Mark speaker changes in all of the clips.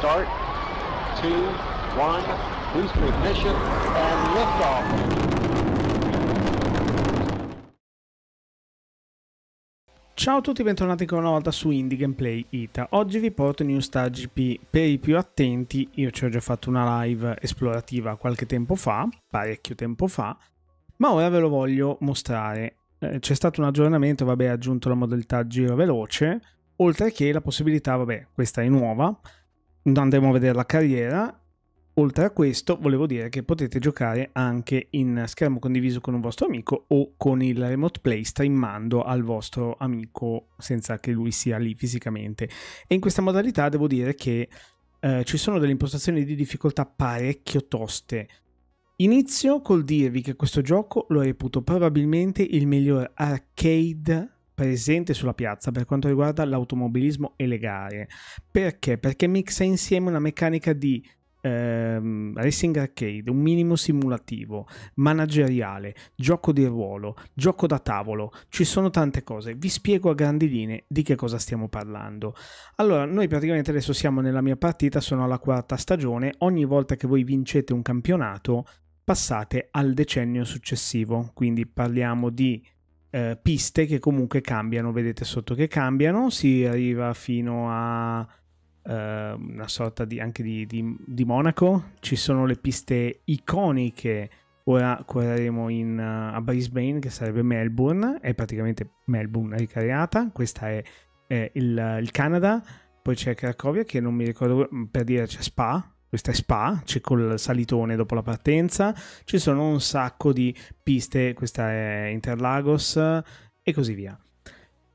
Speaker 1: start, two, one, boost ignition, and liftoff. Ciao a tutti, bentornati ancora una volta su Indie Gameplay Ita. Oggi vi porto in un GP per i più attenti. Io ci ho già fatto una live esplorativa qualche tempo fa, parecchio tempo fa, ma ora ve lo voglio mostrare. Eh, c'è stato un aggiornamento, vabbè, ha aggiunto la modalità giro veloce, oltre che la possibilità, vabbè, questa è nuova, andremo a vedere la carriera. Oltre a questo, volevo dire che potete giocare anche in schermo condiviso con un vostro amico o con il remote play streamando al vostro amico senza che lui sia lì fisicamente. E in questa modalità devo dire che eh, ci sono delle impostazioni di difficoltà parecchio toste. Inizio col dirvi che questo gioco lo reputo probabilmente il miglior arcade presente sulla piazza per quanto riguarda l'automobilismo e le gare. Perché? Perché mixa insieme una meccanica di Ehm, racing Arcade, un minimo simulativo, manageriale, gioco di ruolo, gioco da tavolo, ci sono tante cose. Vi spiego a grandi linee di che cosa stiamo parlando. Allora, noi praticamente adesso siamo nella mia partita, sono alla quarta stagione, ogni volta che voi vincete un campionato passate al decennio successivo, quindi parliamo di eh, piste che comunque cambiano, vedete sotto che cambiano, si arriva fino a eh, una sorta di, anche di, di, di, Monaco, ci sono le piste iconiche, ora correremo in, eh, a Brisbane che sarebbe Melbourne, è praticamente Melbourne ricreata, questa è, è il, il Canada, poi c'è Cracovia che non mi ricordo per dire c'è Spa questa è Spa, c'è col salitone dopo la partenza, ci sono un sacco di piste, questa è Interlagos e così via.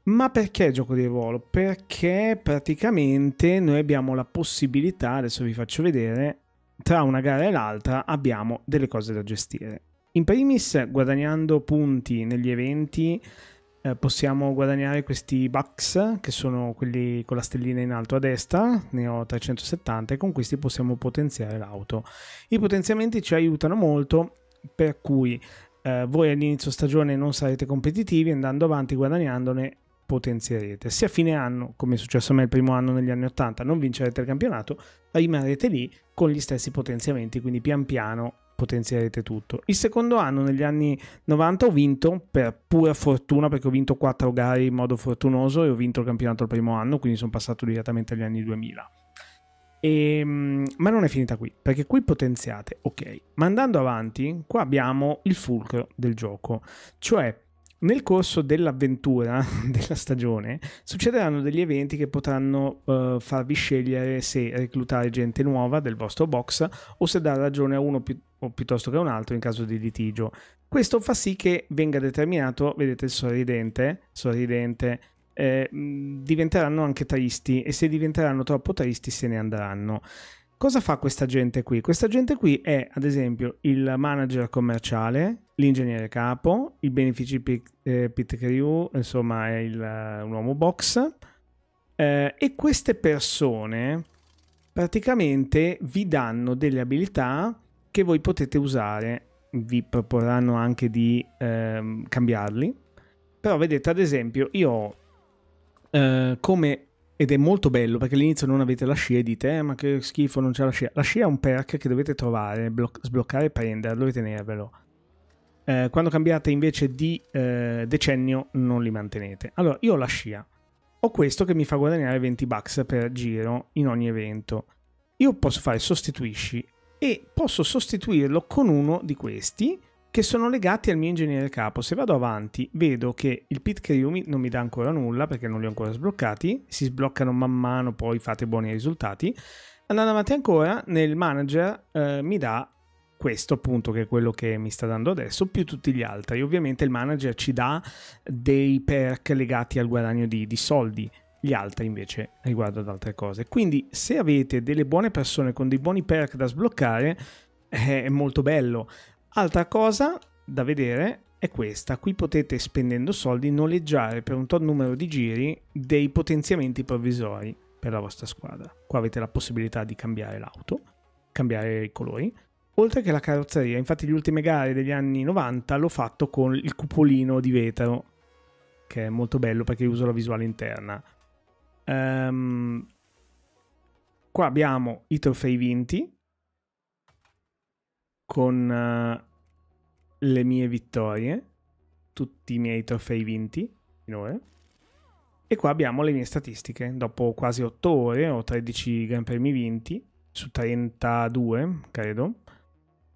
Speaker 1: Ma perché gioco di ruolo? Perché praticamente noi abbiamo la possibilità, adesso vi faccio vedere, tra una gara e l'altra abbiamo delle cose da gestire. In primis guadagnando punti negli eventi eh, possiamo guadagnare questi bucks che sono quelli con la stellina in alto a destra, ne ho 370 e con questi possiamo potenziare l'auto. I potenziamenti ci aiutano molto per cui eh, voi all'inizio stagione non sarete competitivi, andando avanti guadagnandone potenzierete. Se a fine anno, come è successo a me il primo anno negli anni 80, non vincerete il campionato, rimarrete lì con gli stessi potenziamenti, quindi pian piano potenzierete tutto. Il secondo anno, negli anni 90, ho vinto per pura fortuna, perché ho vinto 4 gare in modo fortunoso e ho vinto il campionato il primo anno, quindi sono passato direttamente agli anni 2000. E, ehm, ma non è finita qui, perché qui potenziate, ok, ma andando avanti, qua abbiamo il fulcro del gioco, cioè nel corso dell'avventura della stagione succederanno degli eventi che potranno uh, farvi scegliere se reclutare gente nuova del vostro box o se dare ragione a uno pi- o piuttosto che a un altro in caso di litigio. Questo fa sì che venga determinato, vedete il sorridente, sorridente eh, diventeranno anche tristi e se diventeranno troppo tristi se ne andranno. Cosa fa questa gente qui? Questa gente qui è ad esempio il manager commerciale l'ingegnere capo, i benefici Pit, eh, Pit Crew, insomma è il, eh, un uomo box. Eh, e queste persone praticamente vi danno delle abilità che voi potete usare, vi proporranno anche di ehm, cambiarli. Però vedete ad esempio io eh, come ed è molto bello perché all'inizio non avete la scia e dite eh, ma che schifo non c'è la scia la scia è un perk che dovete trovare bloc- sbloccare e prenderlo e tenervelo eh, quando cambiate invece di eh, decennio non li mantenete. Allora, io ho la scia, ho questo che mi fa guadagnare 20 bucks per giro in ogni evento. Io posso fare sostituisci e posso sostituirlo con uno di questi che sono legati al mio ingegnere capo. Se vado avanti, vedo che il pit Kryumi non mi dà ancora nulla perché non li ho ancora sbloccati, si sbloccano man mano, poi fate buoni risultati. Andando avanti ancora, nel manager eh, mi dà questo appunto che è quello che mi sta dando adesso più tutti gli altri ovviamente il manager ci dà dei perk legati al guadagno di, di soldi gli altri invece riguardo ad altre cose quindi se avete delle buone persone con dei buoni perk da sbloccare è molto bello altra cosa da vedere è questa qui potete spendendo soldi noleggiare per un tot numero di giri dei potenziamenti provvisori per la vostra squadra qua avete la possibilità di cambiare l'auto cambiare i colori Oltre che la carrozzeria, infatti le ultime gare degli anni 90 l'ho fatto con il cupolino di vetro, che è molto bello perché uso la visuale interna. Um, qua abbiamo i trofei vinti con uh, le mie vittorie, tutti i miei trofei vinti finora. E qua abbiamo le mie statistiche, dopo quasi 8 ore ho 13 Gran Premi vinti su 32, credo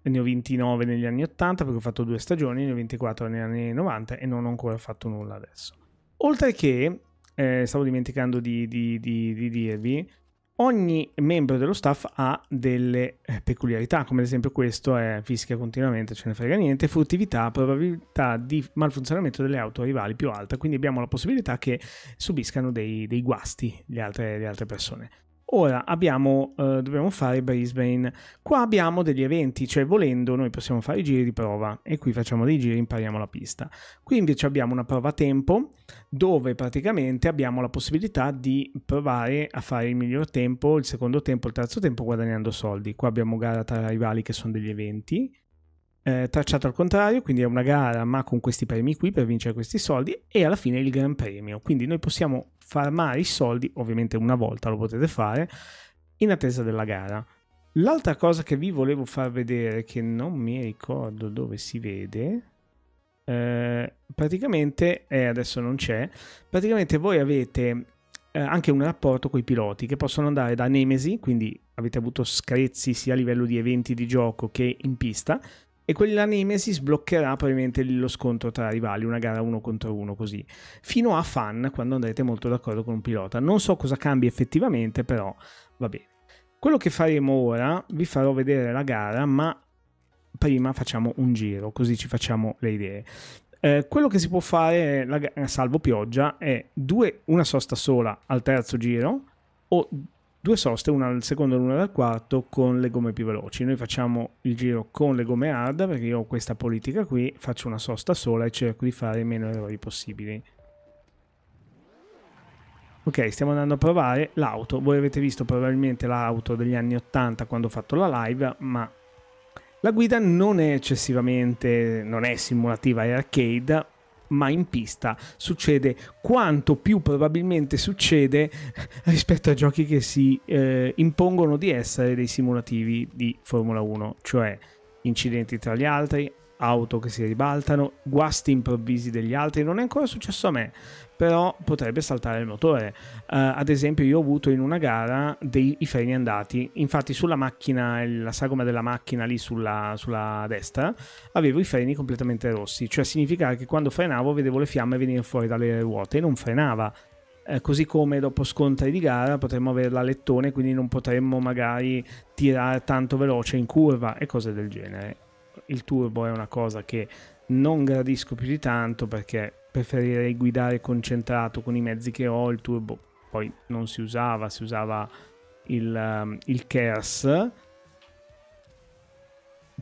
Speaker 1: ne ho 29 negli anni 80 perché ho fatto due stagioni, ne ho 24 negli anni 90 e non ho ancora fatto nulla adesso. Oltre che, eh, stavo dimenticando di, di, di, di, dirvi, ogni membro dello staff ha delle eh, peculiarità, come ad esempio questo è fischia continuamente, ce ne frega niente, furtività, probabilità di malfunzionamento delle auto rivali più alta, quindi abbiamo la possibilità che subiscano dei, dei guasti le altre, le altre persone. Ora abbiamo, eh, dobbiamo fare Brisbane. Qua abbiamo degli eventi, cioè volendo noi possiamo fare i giri di prova e qui facciamo dei giri e impariamo la pista. Qui invece abbiamo una prova a tempo dove praticamente abbiamo la possibilità di provare a fare il miglior tempo, il secondo tempo, il terzo tempo guadagnando soldi. Qua abbiamo gara tra rivali che sono degli eventi eh, tracciato al contrario, quindi è una gara ma con questi premi qui per vincere questi soldi e alla fine il gran premio. Quindi noi possiamo farmare i soldi, ovviamente una volta lo potete fare, in attesa della gara. L'altra cosa che vi volevo far vedere, che non mi ricordo dove si vede, eh, praticamente, eh, adesso non c'è, praticamente voi avete eh, anche un rapporto con i piloti che possono andare da Nemesi, quindi avete avuto screzzi sia a livello di eventi di gioco che in pista, e quell'anime si sbloccherà probabilmente lo scontro tra rivali, una gara uno contro uno così, fino a fan quando andrete molto d'accordo con un pilota. Non so cosa cambi effettivamente, però va bene. Quello che faremo ora, vi farò vedere la gara, ma prima facciamo un giro, così ci facciamo le idee. Eh, quello che si può fare, la, salvo pioggia, è due, una sosta sola al terzo giro o due soste, una al secondo e una al quarto, con le gomme più veloci. Noi facciamo il giro con le gomme hard perché io ho questa politica qui, faccio una sosta sola e cerco di fare meno errori possibili. Ok, stiamo andando a provare l'auto. Voi avete visto probabilmente l'auto degli anni 80 quando ho fatto la live, ma la guida non è eccessivamente, non è simulativa, è arcade, ma in pista succede quanto più probabilmente succede rispetto a giochi che si eh, impongono di essere dei simulativi di Formula 1, cioè incidenti tra gli altri, auto che si ribaltano, guasti improvvisi degli altri. Non è ancora successo a me, però potrebbe saltare il motore. Uh, ad esempio, io ho avuto in una gara dei freni andati. Infatti, sulla macchina, la sagoma della macchina lì sulla, sulla, destra, avevo i freni completamente rossi. Cioè, significa che quando frenavo vedevo le fiamme venire fuori dalle ruote e non frenava. Eh, così come dopo scontri di gara potremmo avere l'alettone, quindi non potremmo magari tirare tanto veloce in curva e cose del genere. Il turbo è una cosa che non gradisco più di tanto perché preferirei guidare concentrato con i mezzi che ho, il turbo poi non si usava, si usava il, um, il KERS,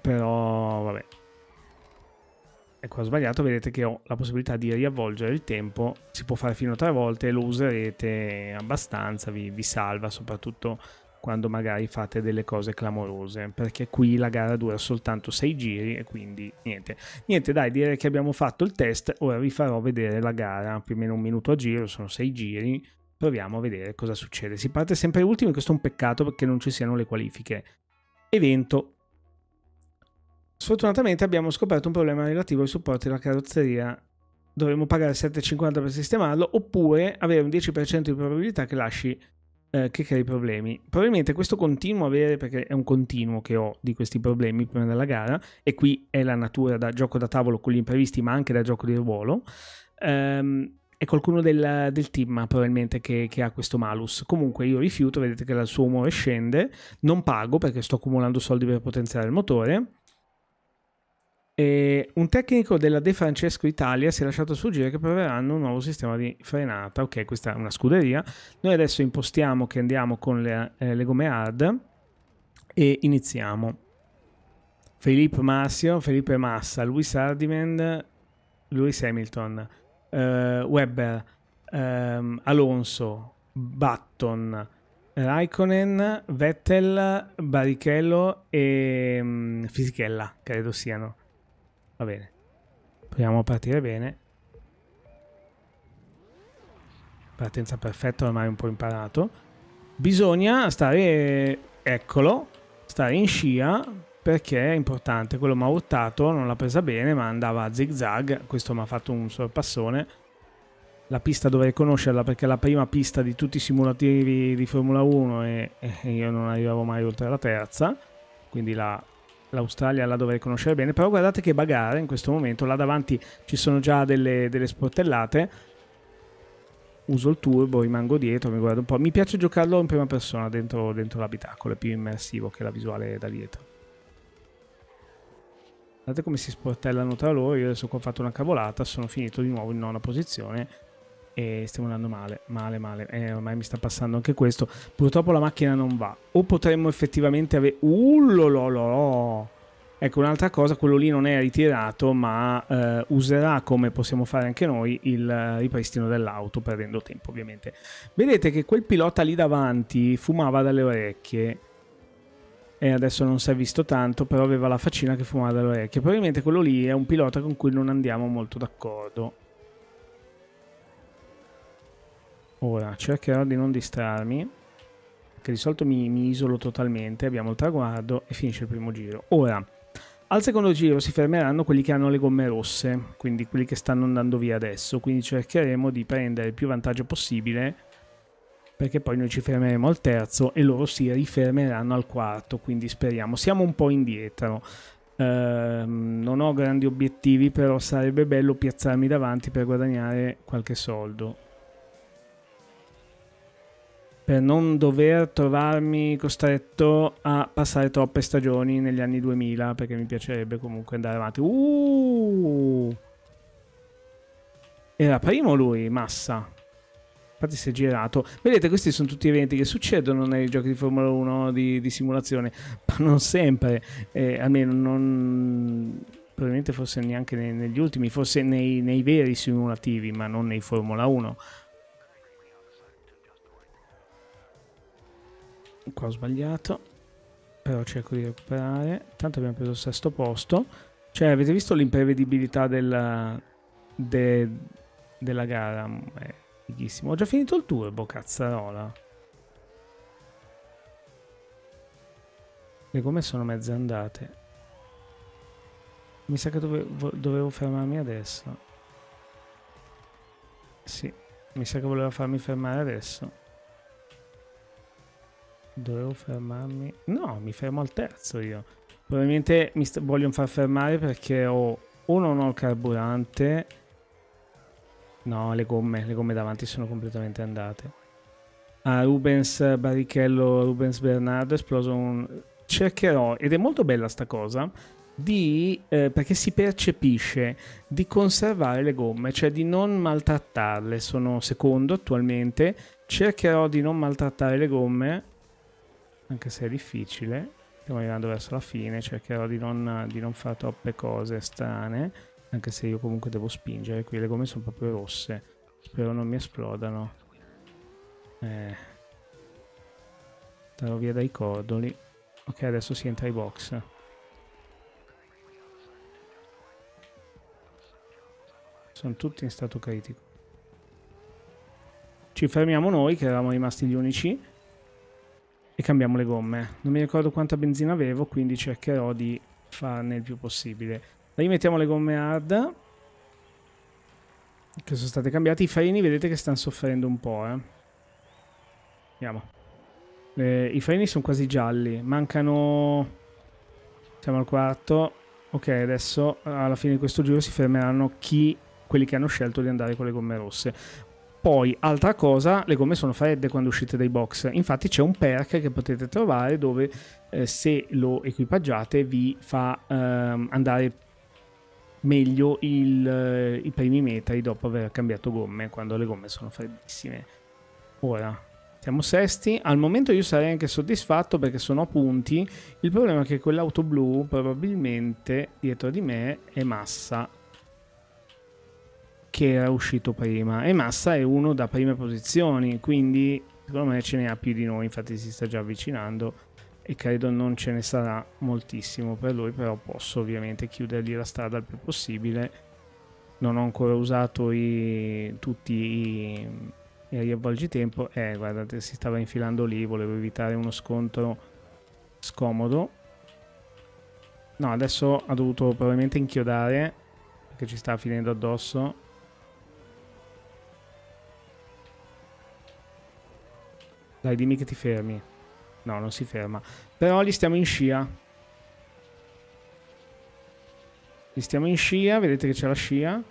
Speaker 1: però vabbè. ecco ho sbagliato, vedete che ho la possibilità di riavvolgere il tempo, si può fare fino a tre volte, lo userete abbastanza, vi, vi salva soprattutto quando magari fate delle cose clamorose, perché qui la gara dura soltanto 6 giri e quindi niente. Niente, dai, direi che abbiamo fatto il test, ora vi farò vedere la gara, più o meno un minuto a giro, sono 6 giri, proviamo a vedere cosa succede. Si parte sempre ultimo e questo è un peccato perché non ci siano le qualifiche. Evento. Sfortunatamente abbiamo scoperto un problema relativo ai supporti della carrozzeria dovremmo pagare 7,50 per sistemarlo oppure avere un 10% di probabilità che lasci eh, che crea i problemi. Probabilmente questo continuo avere, perché è un continuo che ho di questi problemi prima della gara, e qui è la natura da gioco da tavolo con gli imprevisti, ma anche da gioco di ruolo. Ehm, è qualcuno del, del team probabilmente che, che, ha questo malus. Comunque io rifiuto, vedete che il suo umore scende, non pago perché sto accumulando soldi per potenziare il motore e un tecnico della De Francesco Italia si è lasciato sfuggire che proveranno un nuovo sistema di frenata. Ok, questa è una scuderia. Noi adesso impostiamo che andiamo con le, eh, le gomme hard e iniziamo. Filippo Massio, Felipe Massa, Luis Hardiman, Luis Hamilton, eh, Webber, ehm, Alonso, Button, Raikkonen, Vettel, Barrichello e um, Fisichella, credo siano. Va bene. Proviamo a partire bene. Partenza perfetta, ormai un po' imparato. Bisogna stare, eccolo, stare in scia perché è importante. Quello mi ha urtato, non l'ha presa bene, ma andava a zig zag. Questo mi ha fatto un sorpassone. La pista dovrei conoscerla perché è la prima pista di tutti i simulativi di Formula 1 e, e io non arrivavo mai oltre la terza. Quindi la l'Australia la dovrei conoscere bene, però guardate che Bagara in questo momento, là davanti ci sono già delle, delle sportellate, uso il turbo, rimango dietro, mi guardo un po', mi piace giocarlo in prima persona dentro, dentro l'abitacolo, è più immersivo che la visuale da dietro. Guardate come si sportellano tra loro, io adesso qua ho fatto una cavolata, sono finito di nuovo in nona posizione e stiamo andando male, male, male. Eh, ormai mi sta passando anche questo. Purtroppo la macchina non va. O potremmo effettivamente avere... Uh, Ecco, un'altra cosa, quello lì non è ritirato, ma eh, userà, come possiamo fare anche noi, il eh, ripristino dell'auto, perdendo tempo ovviamente. Vedete che quel pilota lì davanti fumava dalle orecchie. E eh, adesso non si è visto tanto, però aveva la faccina che fumava dalle orecchie. Probabilmente quello lì è un pilota con cui non andiamo molto d'accordo. Ora cercherò di non distrarmi, che di solito mi, mi isolo totalmente, abbiamo il traguardo e finisce il primo giro. Ora, al secondo giro si fermeranno quelli che hanno le gomme rosse, quindi quelli che stanno andando via adesso, quindi cercheremo di prendere il più vantaggio possibile perché poi noi ci fermeremo al terzo e loro si rifermeranno al quarto, quindi speriamo. Siamo un po' indietro, ehm, non ho grandi obiettivi, però sarebbe bello piazzarmi davanti per guadagnare qualche soldo per non dover trovarmi costretto a passare troppe stagioni negli anni 2000 perché mi piacerebbe comunque andare avanti. Uh! Era primo lui, massa. Infatti si è girato. Vedete, questi sono tutti eventi che succedono nei giochi di Formula 1 di, di simulazione, ma non sempre, eh, almeno non probabilmente forse neanche negli ultimi, forse nei, nei veri simulativi, ma non nei Formula 1. qua ho sbagliato però cerco di recuperare tanto abbiamo preso il sesto posto cioè avete visto l'imprevedibilità della, de, della gara è fighissimo ho già finito il turbo cazzarola le gomme sono mezze andate mi sa che dovevo, dovevo fermarmi adesso sì mi sa che voleva farmi fermare adesso Dovevo fermarmi. No, mi fermo al terzo io. Probabilmente mi vogliono far fermare perché ho uno non ho il carburante. No, le gomme, le gomme davanti sono completamente andate. A Rubens Barrichello, Rubens Bernardo, esploso un... Cercherò, ed è molto bella sta cosa, di, eh, perché si percepisce di conservare le gomme, cioè di non maltrattarle. Sono secondo attualmente. Cercherò di non maltrattare le gomme anche se è difficile. Stiamo arrivando verso la fine, cercherò di non, di non fare troppe cose strane, anche se io comunque devo spingere. Qui le gomme sono proprio rosse, spero non mi esplodano. Eh. Starò via dai cordoli. Ok, adesso si entra i box. Sono tutti in stato critico. Ci fermiamo noi che eravamo rimasti gli unici e cambiamo le gomme. Non mi ricordo quanta benzina avevo, quindi cercherò di farne il più possibile. Rimettiamo le gomme hard, che sono state cambiate. I freni vedete che stanno soffrendo un po', eh. Andiamo. Eh, I freni sono quasi gialli, mancano... Siamo al quarto. Ok, adesso alla fine di questo giro si fermeranno chi quelli che hanno scelto di andare con le gomme rosse. Poi, altra cosa, le gomme sono fredde quando uscite dai box. Infatti c'è un perk che potete trovare dove eh, se lo equipaggiate vi fa ehm, andare meglio il, eh, i primi metri dopo aver cambiato gomme, quando le gomme sono freddissime. Ora, siamo sesti. Al momento io sarei anche soddisfatto perché sono a punti. Il problema è che quell'auto blu probabilmente dietro di me è massa che era uscito prima e Massa è uno da prime posizioni, quindi secondo me ce ne ha più di noi, infatti si sta già avvicinando e credo non ce ne sarà moltissimo per lui, però posso ovviamente chiudergli la strada il più possibile. Non ho ancora usato i, tutti i, i riavvolgitempo. Eh, guardate, si stava infilando lì, volevo evitare uno scontro scomodo. No, adesso ha dovuto probabilmente inchiodare perché ci sta finendo addosso. Dai, dimmi che ti fermi. No, non si ferma. Però gli stiamo in scia. Gli stiamo in scia, vedete che c'è la scia.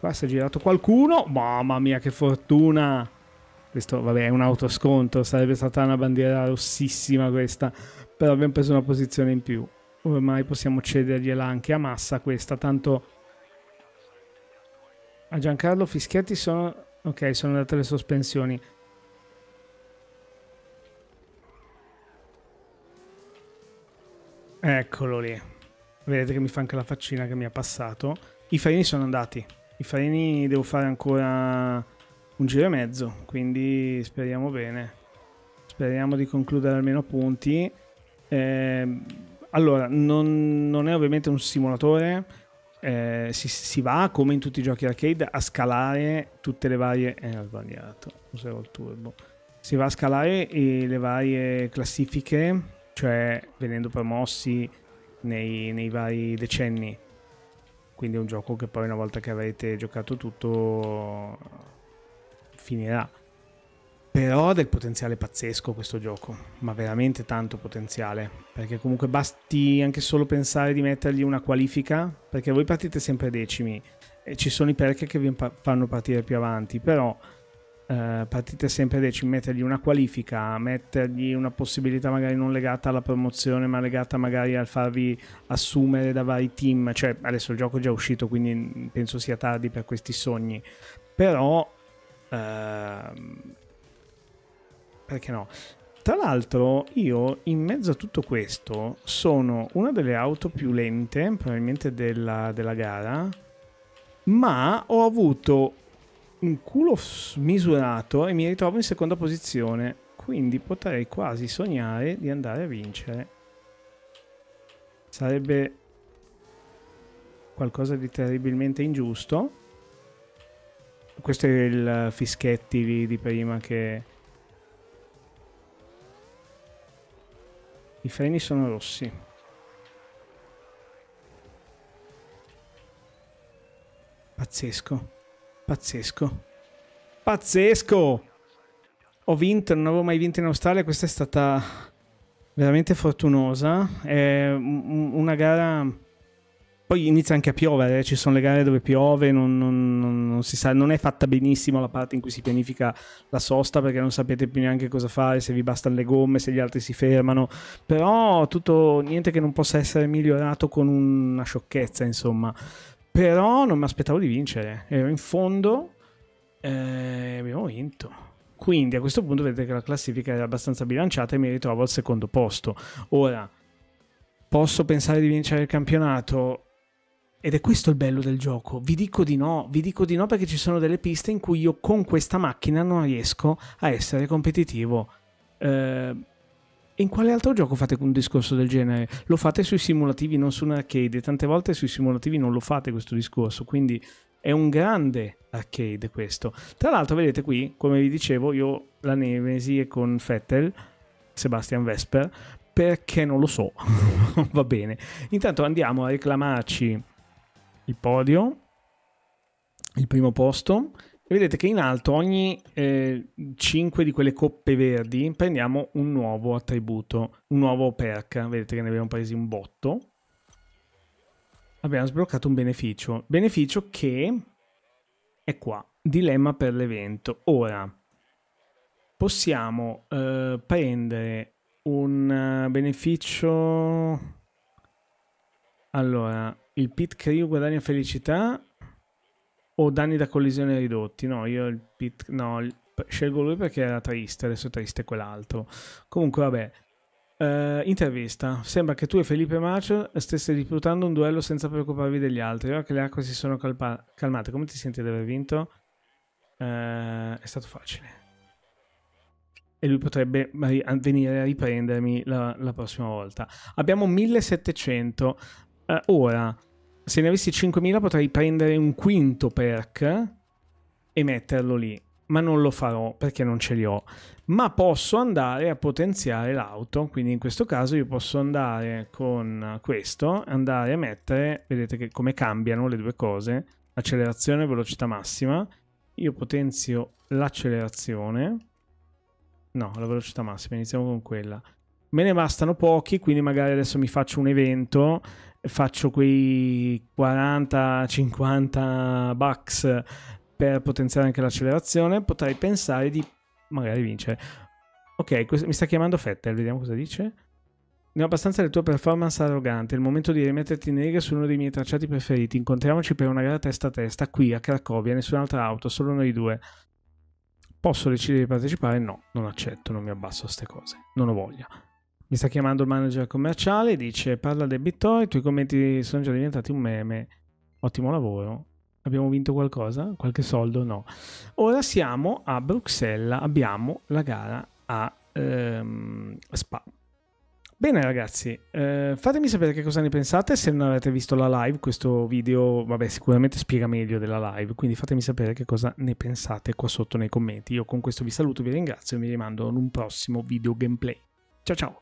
Speaker 1: Qua si è girato qualcuno. Mamma mia, che fortuna! Questo, vabbè, è un autoscontro. Sarebbe stata una bandiera rossissima questa. Però abbiamo preso una posizione in più. Ormai possiamo cedergliela anche a massa questa. Tanto a Giancarlo Fischietti sono... Ok, sono andate le sospensioni. Eccolo lì. Vedete che mi fa anche la faccina che mi ha passato. I farini sono andati. I farini devo fare ancora un giro e mezzo, quindi speriamo bene. Speriamo di concludere almeno punti. Eh, allora, non, non è ovviamente un simulatore, eh, si, si, va come in tutti i giochi arcade a scalare tutte le varie. Eh, sbagliato, userò il turbo. Si va a scalare le varie classifiche, cioè venendo promossi nei, nei vari decenni. Quindi è un gioco che poi, una volta che avrete giocato tutto, finirà. Però ha del potenziale pazzesco questo gioco, ma veramente tanto potenziale, perché comunque basti anche solo pensare di mettergli una qualifica, perché voi partite sempre decimi e ci sono i perk che vi fanno partire più avanti, però eh, partite sempre decimi, mettergli una qualifica, mettergli una possibilità magari non legata alla promozione, ma legata magari al farvi assumere da vari team, cioè adesso il gioco è già uscito, quindi penso sia tardi per questi sogni, però... Eh, perché no? Tra l'altro io in mezzo a tutto questo sono una delle auto più lente probabilmente della, della gara, ma ho avuto un culo smisurato e mi ritrovo in seconda posizione, quindi potrei quasi sognare di andare a vincere. Sarebbe qualcosa di terribilmente ingiusto. Questo è il fischetti di prima che I freni sono rossi. Pazzesco. Pazzesco. Pazzesco! Ho vinto, non avevo mai vinto in Australia, questa è stata veramente fortunosa. È una gara poi inizia anche a piovere, eh, ci sono le gare dove piove, non, non, non, sa, non, è fatta benissimo la parte in cui si pianifica la sosta perché non sapete più neanche cosa fare, se vi bastano le gomme, se gli altri si fermano, però tutto, niente che non possa essere migliorato con una sciocchezza, insomma. Però non mi aspettavo di vincere, ero in fondo e eh, abbiamo vinto. Quindi a questo punto vedete che la classifica era abbastanza bilanciata e mi ritrovo al secondo posto. Ora, posso pensare di vincere il campionato? Ed è questo il bello del gioco. Vi dico di no, vi dico di no perché ci sono delle piste in cui io con questa macchina non riesco a essere competitivo. Eh, in quale altro gioco fate un discorso del genere? Lo fate sui simulativi, non su un arcade. Tante volte sui simulativi non lo fate questo discorso, quindi è un grande arcade questo. Tra l'altro, vedete qui, come vi dicevo, io la Nemesi è con Fettel, Sebastian Vesper, perché non lo so. Va bene. Intanto andiamo a reclamarci il podio, il primo posto. E vedete che in alto ogni eh, 5 di quelle coppe verdi prendiamo un nuovo attributo, un nuovo perk. Vedete che ne abbiamo presi un botto. Abbiamo sbloccato un beneficio. Beneficio che è qua. Dilemma per l'evento. Ora, possiamo eh, prendere un eh, beneficio... Allora, il pit crew guadagna felicità o danni da collisione ridotti? No, io il pit... No, il, scelgo lui perché era triste, adesso è triste quell'altro. Comunque, vabbè. Uh, intervista. Sembra che tu e Felipe Macio stesse disputando un duello senza preoccuparvi degli altri. Ora che le acque si sono calpa- calmate, come ti senti di aver vinto? Uh, è stato facile. E lui potrebbe venire a riprendermi la, la prossima volta. Abbiamo 1700. Uh, eh, ora, se ne avessi 5.000 potrei prendere un quinto perk e metterlo lì, ma non lo farò perché non ce li ho. Ma posso andare a potenziare l'auto, quindi in questo caso io posso andare con questo, andare a mettere, vedete come cambiano le due cose, accelerazione e velocità massima. Io potenzio l'accelerazione, no, la velocità massima, iniziamo con quella. Me ne bastano pochi, quindi magari adesso mi faccio un evento faccio quei 40-50 bucks per potenziare anche l'accelerazione, potrei pensare di magari vincere. Ok, mi sta chiamando Fettel, vediamo cosa dice. Ne ho abbastanza delle tue performance arroganti. È il momento di rimetterti in nega su uno dei miei tracciati preferiti. Incontriamoci per una gara testa a testa qui a Cracovia. Nessun'altra auto, solo noi due. Posso decidere di partecipare? No, non accetto, non mi abbasso a queste cose. Non ho voglia. Mi sta chiamando il manager commerciale, dice parla del Bitcoin, i tuoi commenti sono già diventati un meme. Ottimo lavoro. Abbiamo vinto qualcosa? Qualche soldo? No. Ora siamo a Bruxelles, abbiamo la gara a ehm, Spa. Bene ragazzi, eh, fatemi sapere che cosa ne pensate, se non avete visto la live, questo video vabbè, sicuramente spiega meglio della live, quindi fatemi sapere che cosa ne pensate qua sotto nei commenti. Io con questo vi saluto, vi ringrazio e vi rimando ad un prossimo video gameplay. Ciao ciao!